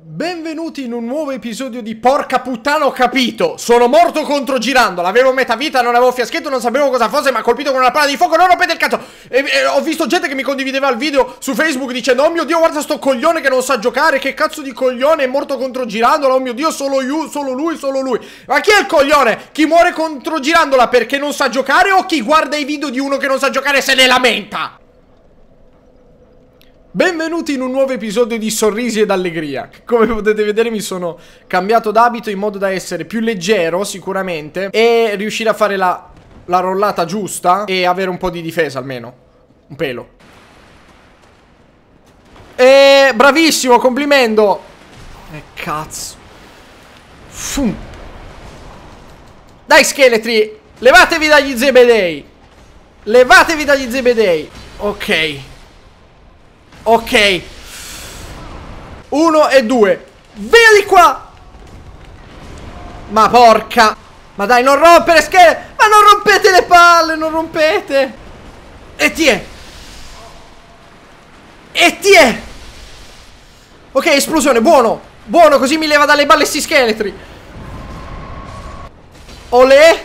Benvenuti in un nuovo episodio di Porca puttana ho capito Sono morto contro Girandola Avevo metà vita, non avevo fiaschetto, non sapevo cosa fosse Ma colpito con una palla di fuoco, non rompete il cazzo e, e, Ho visto gente che mi condivideva il video su Facebook Dicendo, oh mio Dio, guarda sto coglione che non sa giocare Che cazzo di coglione, è morto contro Girandola Oh mio Dio, solo, you, solo lui, solo lui Ma chi è il coglione? Chi muore contro Girandola perché non sa giocare O chi guarda i video di uno che non sa giocare e se ne lamenta? Benvenuti in un nuovo episodio di Sorrisi ed Allegria. Come potete vedere mi sono cambiato d'abito in modo da essere più leggero sicuramente e riuscire a fare la, la rollata giusta e avere un po' di difesa almeno. Un pelo. E bravissimo, complimento. E eh, cazzo. Fum. Dai scheletri, levatevi dagli zebedei. Levatevi dagli zebedei. Ok. Ok. Uno e due. Vieni qua! Ma porca! Ma dai, non rompere schede! Ma non rompete le palle, non rompete! E ti è! E ti è! Ok, esplosione, buono! Buono, così mi leva dalle balle sti scheletri! Olè!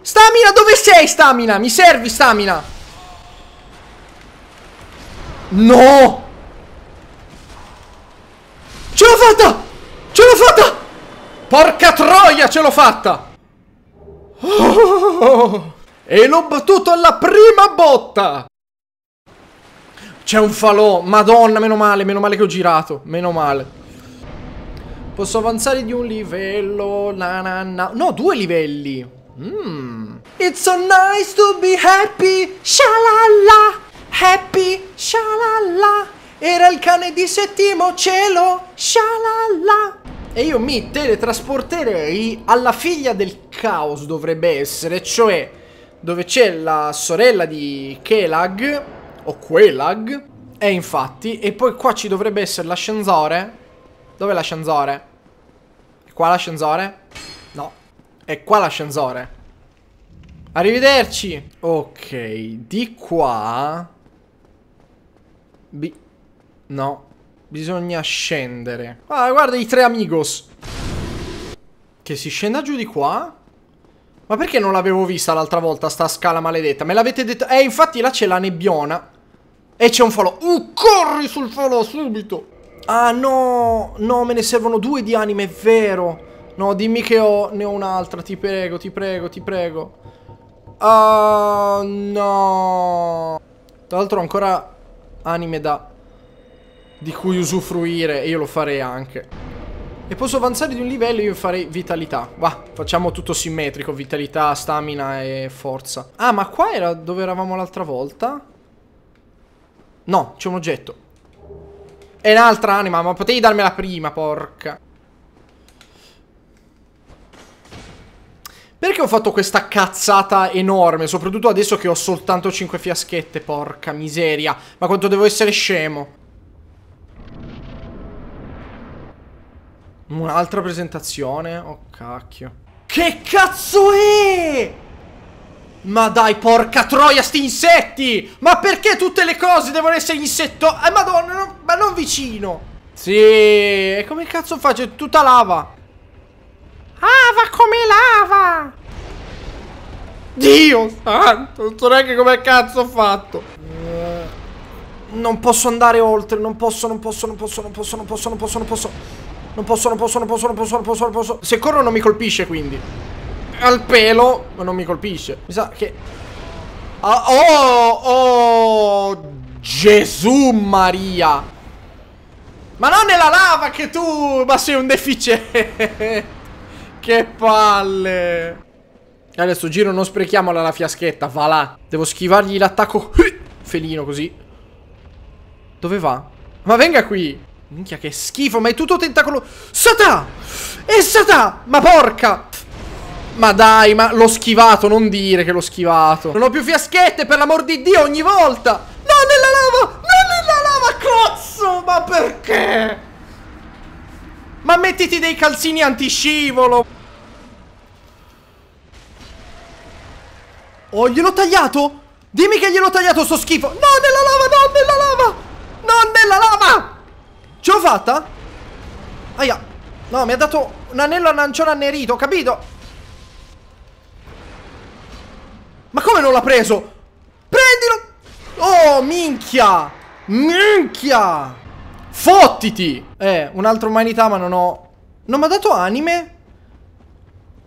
Stamina, dove sei, stamina? Mi servi, stamina! No! Ce l'ho fatta! Ce l'ho fatta! Porca troia, ce l'ho fatta! Oh! E l'ho battuto alla prima botta! C'è un falò, madonna, meno male, meno male che ho girato, meno male. Posso avanzare di un livello, na na na. No, due livelli. Mm. It's so nice to be happy, shalala. Happy, shalala, era il cane di settimo cielo, shalala. E io mi teletrasporterei alla figlia del caos dovrebbe essere, cioè dove c'è la sorella di Kelag, o Quelag, e infatti, e poi qua ci dovrebbe essere l'ascensore. Dov'è l'ascensore? È qua l'ascensore? No, è qua l'ascensore. Arrivederci. Ok, di qua B. No. Bisogna scendere. Ah, guarda i tre amigos. Che si scenda giù di qua? Ma perché non l'avevo vista l'altra volta sta scala maledetta? Me l'avete detto... Eh, infatti là c'è la nebbiona. E c'è un falò. Uh, corri sul falò subito! Ah, no! No, me ne servono due di anime, è vero! No, dimmi che ho, ne ho un'altra, ti prego, ti prego, ti prego. Ah, uh, no! Tra l'altro ancora anime da... di cui usufruire e io lo farei anche. E posso avanzare di un livello e io farei vitalità. Va, facciamo tutto simmetrico, vitalità, stamina e forza. Ah, ma qua era dove eravamo l'altra volta? No, c'è un oggetto. È un'altra anima, ma potevi darmela prima, porca. Perché ho fatto questa cazzata enorme? Soprattutto adesso che ho soltanto 5 fiaschette, porca miseria. Ma quanto devo essere scemo. Un'altra presentazione? Oh cacchio. Che cazzo è? Ma dai, porca troia, sti insetti! Ma perché tutte le cose devono essere insetto? Eh, madonna, no, ma non vicino! Sì, e come cazzo faccio? È tutta lava! Ava come lava! Dio santo, non so neanche come cazzo ho fatto. Non posso andare oltre, non posso, non posso, non posso, non posso, non posso, non posso, non posso. Non posso, non posso, non posso, non posso, non posso, non posso. Se corro non mi colpisce quindi. Al pelo, ma non mi colpisce. Mi sa che... Ah, oh, oh, Gesù Maria. Ma non nella lava che tu, ma sei un deficiente che palle! Adesso giro non sprechiamola la fiaschetta, va là. Devo schivargli l'attacco felino così. Dove va? Ma venga qui! Minchia che schifo, ma è tutto tentacolo... Satà! E Satà! Ma porca! Ma dai, ma l'ho schivato, non dire che l'ho schivato. Non ho più fiaschette, per l'amor di Dio, ogni volta! No, nella lava! No nella lava, Cozzo Ma perché? Ma mettiti dei calzini antiscivolo! Oh, gliel'ho tagliato? Dimmi che gliel'ho tagliato sto schifo. No, nella lava, no, nella lava. Non nella lava. Ce l'ho fatta? Aia. No, mi ha dato un anello arancione annerito, capito? Ma come non l'ha preso? Prendilo. Oh, minchia. Minchia. Fottiti. Eh, un'altra umanità, ma non ho... Non mi ha dato anime?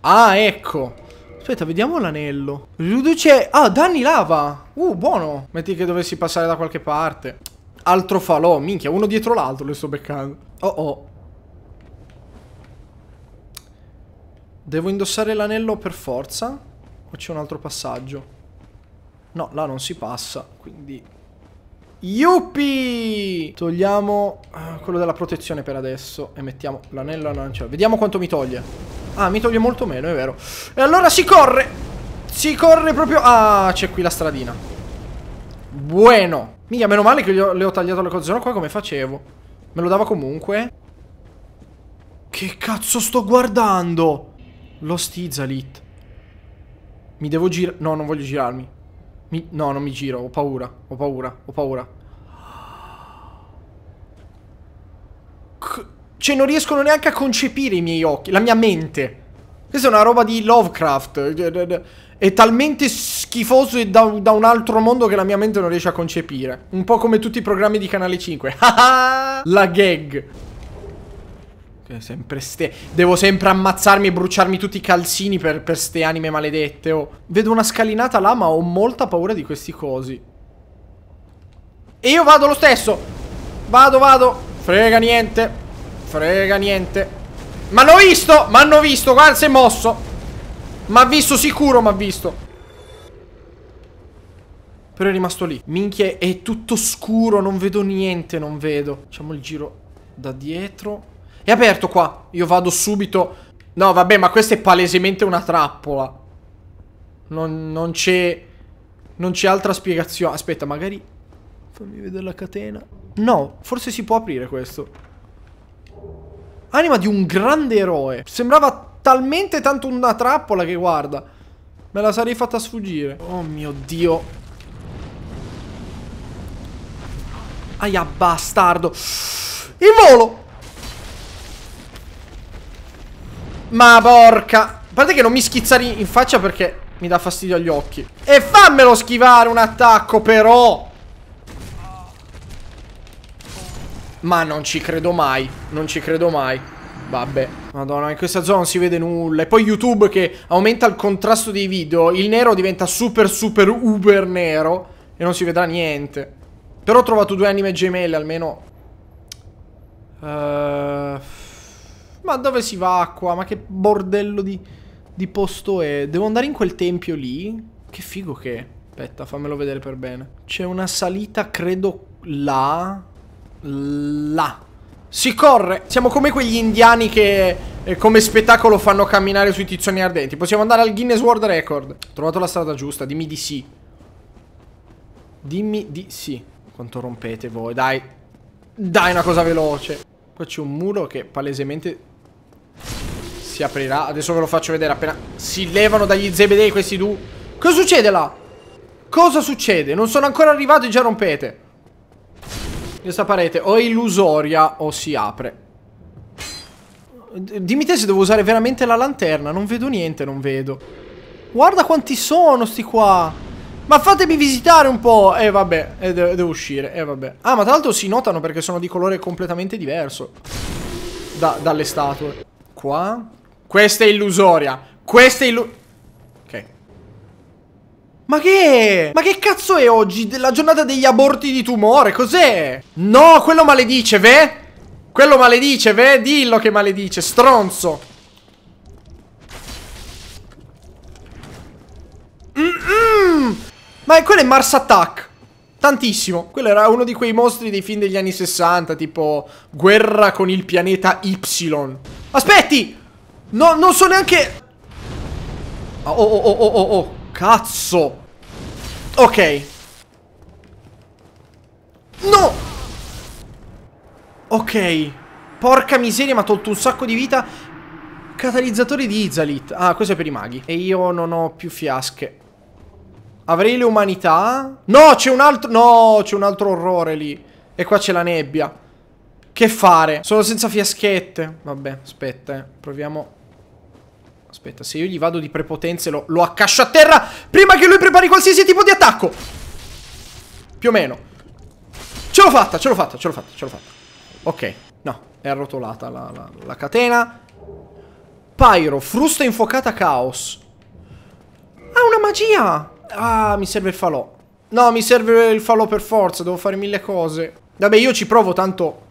Ah, ecco. Aspetta, vediamo l'anello. Riduce... Ah, danni lava. Uh, buono. Metti che dovessi passare da qualche parte. Altro falò, minchia, uno dietro l'altro le sto beccando. Oh oh. Devo indossare l'anello per forza? O c'è un altro passaggio? No, là non si passa, quindi... Yuppie! Togliamo eh, quello della protezione per adesso e mettiamo l'anello a lancia. Cioè, vediamo quanto mi toglie. Ah, mi toglie molto meno, è vero. E allora si corre! Si corre proprio... Ah, c'è qui la stradina. Buono. Mica, meno male che ho, le ho tagliato le cose, sennò qua come facevo? Me lo dava comunque? Che cazzo sto guardando? Lo Stizalit. Mi devo girare... No, non voglio girarmi. Mi... No, non mi giro, ho paura, ho paura, ho paura. Cioè non riescono neanche a concepire i miei occhi, la mia mente. Questa è una roba di Lovecraft. Cioè, è talmente schifoso e da, da, un altro mondo che la mia mente non riesce a concepire. Un po' come tutti i programmi di Canale 5. la gag. Sempre ste... Devo sempre ammazzarmi e bruciarmi tutti i calzini per, per ste anime maledette. Oh. Vedo una scalinata là, ma ho molta paura di questi cosi. E io vado lo stesso. Vado, vado. Frega niente frega niente. M'hanno visto! M'hanno visto! Guarda, si è mosso! M'ha visto sicuro, m'ha visto. Però è rimasto lì. Minchia, è tutto scuro, non vedo niente, non vedo. Facciamo il giro da dietro. È aperto qua. Io vado subito. No, vabbè, ma questa è palesemente una trappola. Non, non c'è... Non c'è altra spiegazione. Aspetta, magari... Fammi vedere la catena. No, forse si può aprire questo. Anima di un grande eroe. Sembrava talmente tanto una trappola che guarda. Me la sarei fatta sfuggire. Oh mio Dio. Aia, bastardo. Il volo. Ma porca. A parte che non mi schizzare in faccia perché mi dà fastidio agli occhi. E fammelo schivare un attacco, però. Ma non ci credo mai, non ci credo mai. Vabbè. Madonna, in questa zona non si vede nulla. E poi YouTube che aumenta il contrasto dei video, il nero diventa super super uber nero e non si vedrà niente. Però ho trovato due anime gemelle, almeno... Uh... Ma dove si va qua? Ma che bordello di, di posto è? Devo andare in quel tempio lì? Che figo che è. Aspetta, fammelo vedere per bene. C'è una salita, credo, là là. Si corre. Siamo come quegli indiani che eh, come spettacolo fanno camminare sui tizzoni ardenti. Possiamo andare al Guinness World Record. Ho trovato la strada giusta. Dimmi di sì. Dimmi di sì. Quanto rompete voi. Dai. Dai una cosa veloce. Qua c'è un muro che palesemente si aprirà. Adesso ve lo faccio vedere appena si levano dagli zebedei questi due. Cosa succede là? Cosa succede? Non sono ancora arrivato e già rompete. Questa parete o è illusoria o si apre. Dimmi te se devo usare veramente la lanterna. Non vedo niente, non vedo. Guarda quanti sono sti qua. Ma fatemi visitare un po'. E eh, vabbè, eh, de devo uscire. E eh, vabbè. Ah, ma tra l'altro si notano perché sono di colore completamente diverso. Da dalle statue. Qua. Questa è illusoria. Questa è illusoria. Ma che? Ma che cazzo è oggi? La giornata degli aborti di tumore? Cos'è? No, quello maledice, ve? Quello maledice, ve? Dillo che maledice, stronzo. Mm -mm. Ma quello è Mars Attack. Tantissimo. Quello era uno di quei mostri dei film degli anni 60, tipo guerra con il pianeta Y. Aspetti! No, non so neanche... Oh, oh, oh, oh, oh, oh. Cazzo! Ok. No! Ok. Porca miseria, mi ha tolto un sacco di vita. Catalizzatore di Izalit. Ah, questo è per i maghi. E io non ho più fiasche. Avrei le umanità. No, c'è un altro... No, c'è un altro orrore lì. E qua c'è la nebbia. Che fare? Sono senza fiaschette. Vabbè, aspetta, eh. Proviamo Aspetta, se io gli vado di prepotenze lo, lo accascio a terra prima che lui prepari qualsiasi tipo di attacco. Più o meno. Ce l'ho fatta, ce l'ho fatta, ce l'ho fatta, ce l'ho fatta. Ok, no, è arrotolata la, la, la catena. Pyro, frusta infuocata caos. Ah, una magia! Ah, mi serve il falò. No, mi serve il falò per forza, devo fare mille cose. Vabbè, io ci provo tanto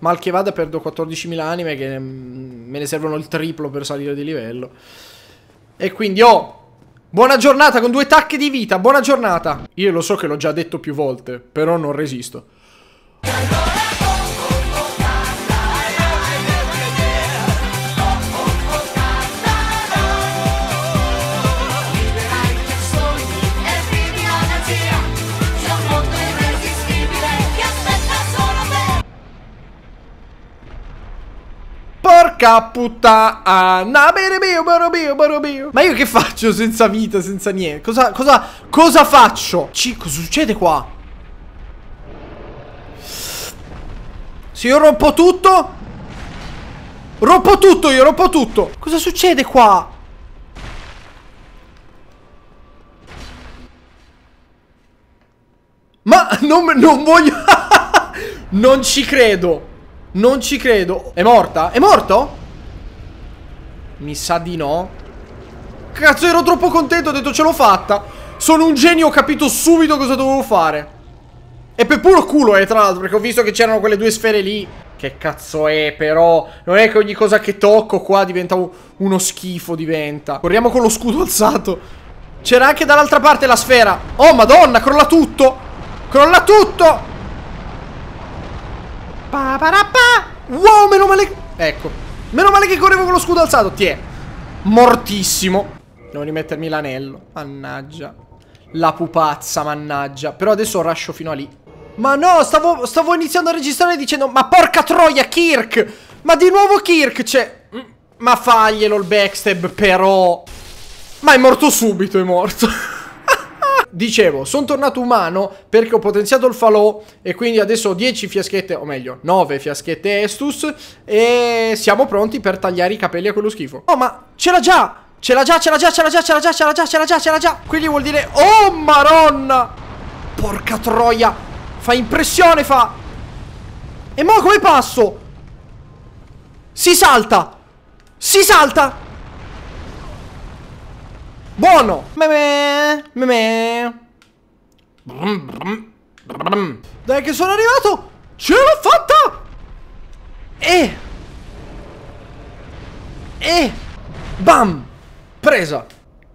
Mal che vada perdo 14.000 anime che mm, me ne servono il triplo per salire di livello. E quindi oh, buona giornata con due tacche di vita, buona giornata. Io lo so che l'ho già detto più volte, però non resisto. Porca puttana. Ah, Ma io che faccio senza vita, senza niente? Cosa, cosa, cosa faccio? C cosa succede qua? Se io rompo tutto... Rompo tutto, io rompo tutto. Cosa succede qua? Ma non, non voglio... non ci credo. Non ci credo. È morta? È morto? Mi sa di no. Cazzo, ero troppo contento, ho detto ce l'ho fatta. Sono un genio, ho capito subito cosa dovevo fare. E per puro culo, eh, tra l'altro, perché ho visto che c'erano quelle due sfere lì. Che cazzo è, però? Non è che ogni cosa che tocco qua diventa uno schifo, diventa. Corriamo con lo scudo alzato. C'era anche dall'altra parte la sfera. Oh, madonna, crolla tutto. Crolla tutto. Pa, pa, ra, pa. Wow, meno male Ecco. Meno male che correvo con lo scudo alzato. Ti è. Mortissimo. Devo rimettermi l'anello. Mannaggia. La pupazza, mannaggia. Però adesso rascio fino a lì. Ma no, stavo, stavo iniziando a registrare dicendo... Ma porca troia, Kirk! Ma di nuovo Kirk, c'è... Cioè, mm, ma faglielo il backstab, però... Ma è morto subito, è morto. dicevo, sono tornato umano perché ho potenziato il falò e quindi adesso ho 10 fiaschette, o meglio, 9 fiaschette Estus e siamo pronti per tagliare i capelli a quello schifo. Oh, ma ce l'ha già! Ce l'ha già, ce l'ha già, ce l'ha già, ce l'ha già, ce l'ha già, ce l'ha già, ce l'ha già. Quindi vuol dire... Oh, maronna! Porca troia! Fa impressione, fa! E mo come passo? Si salta! Si salta! Buono! Meme. Dai che sono arrivato! Ce l'ho fatta! E... E... Bam! Presa!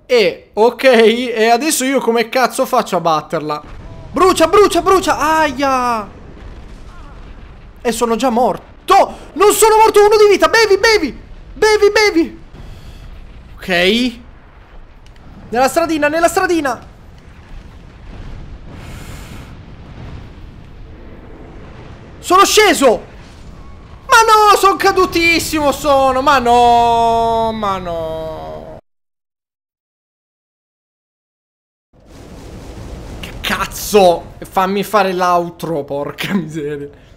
E... Ok, e adesso io come cazzo faccio a batterla? Brucia, brucia, brucia! Aia! E sono già morto! Non sono morto uno di vita! Bevi, bevi! Bevi, bevi! Ok... Nella stradina, nella stradina! Sono sceso! Ma no, sono cadutissimo, sono! Ma no, ma no! Che cazzo! Fammi fare l'outro, porca miseria!